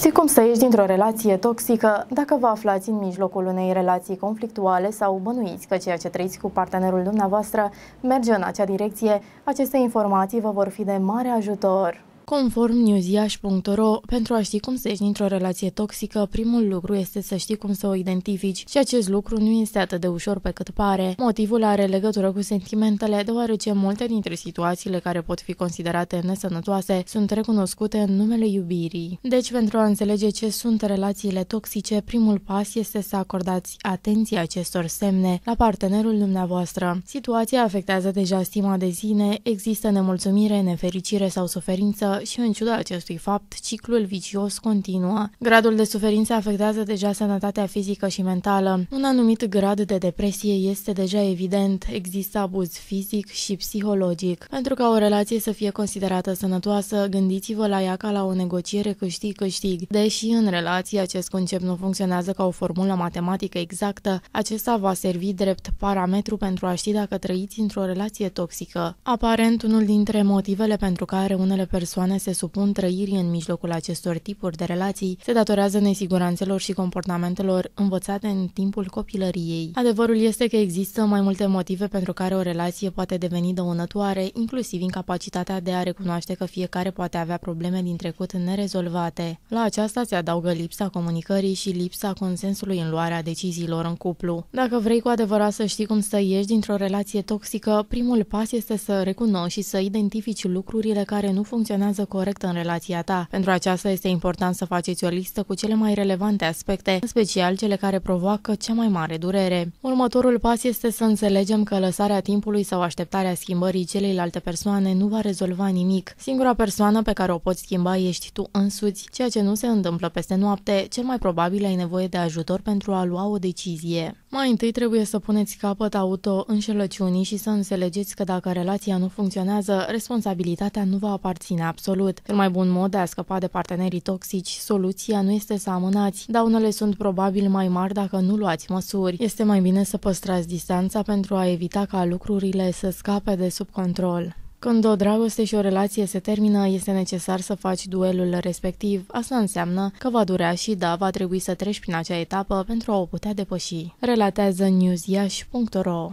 Știi cum să ieși dintr-o relație toxică? Dacă vă aflați în mijlocul unei relații conflictuale sau bănuiți că ceea ce trăiți cu partenerul dumneavoastră merge în acea direcție, aceste informații vă vor fi de mare ajutor. Conform newsiaș.ro, pentru a ști cum să ieși dintr-o relație toxică, primul lucru este să știi cum să o identifici și acest lucru nu este atât de ușor pe cât pare. Motivul are legătură cu sentimentele, deoarece multe dintre situațiile care pot fi considerate nesănătoase sunt recunoscute în numele iubirii. Deci, pentru a înțelege ce sunt relațiile toxice, primul pas este să acordați atenție acestor semne la partenerul dumneavoastră. Situația afectează deja stima de sine, există nemulțumire, nefericire sau suferință, și în ciuda acestui fapt, ciclul vicios continuă. Gradul de suferință afectează deja sănătatea fizică și mentală. Un anumit grad de depresie este deja evident, există abuz fizic și psihologic. Pentru ca o relație să fie considerată sănătoasă, gândiți-vă la ea ca la o negociere câștig-câștig. Deși în relație acest concept nu funcționează ca o formulă matematică exactă, acesta va servi drept parametru pentru a ști dacă trăiți într-o relație toxică. Aparent, unul dintre motivele pentru care unele persoane persoane se supun trăirii în mijlocul acestor tipuri de relații se datorează nesiguranțelor și comportamentelor învățate în timpul copilăriei. Adevărul este că există mai multe motive pentru care o relație poate deveni dăunătoare, inclusiv incapacitatea de a recunoaște că fiecare poate avea probleme din trecut nerezolvate. La aceasta se adaugă lipsa comunicării și lipsa consensului în luarea deciziilor în cuplu. Dacă vrei cu adevărat să știi cum să ieși dintr-o relație toxică, primul pas este să recunoști și să identifici lucrurile care nu funcționează funcționează corect în relația ta. Pentru aceasta este important să faceți o listă cu cele mai relevante aspecte, în special cele care provoacă cea mai mare durere. Următorul pas este să înțelegem că lăsarea timpului sau așteptarea schimbării celeilalte persoane nu va rezolva nimic. Singura persoană pe care o poți schimba ești tu însuți, ceea ce nu se întâmplă peste noapte, cel mai probabil ai nevoie de ajutor pentru a lua o decizie. Mai întâi trebuie să puneți capăt auto-înșelăciunii și să înțelegeți că dacă relația nu funcționează, responsabilitatea nu va aparține absolut absolut. Cel mai bun mod de a scăpa de partenerii toxici, soluția nu este să amânați. Daunele sunt probabil mai mari dacă nu luați măsuri. Este mai bine să păstrați distanța pentru a evita ca lucrurile să scape de sub control. Când o dragoste și o relație se termină, este necesar să faci duelul respectiv. Asta înseamnă că va durea și da, va trebui să treci prin acea etapă pentru a o putea depăși. Relatează newsyash.ro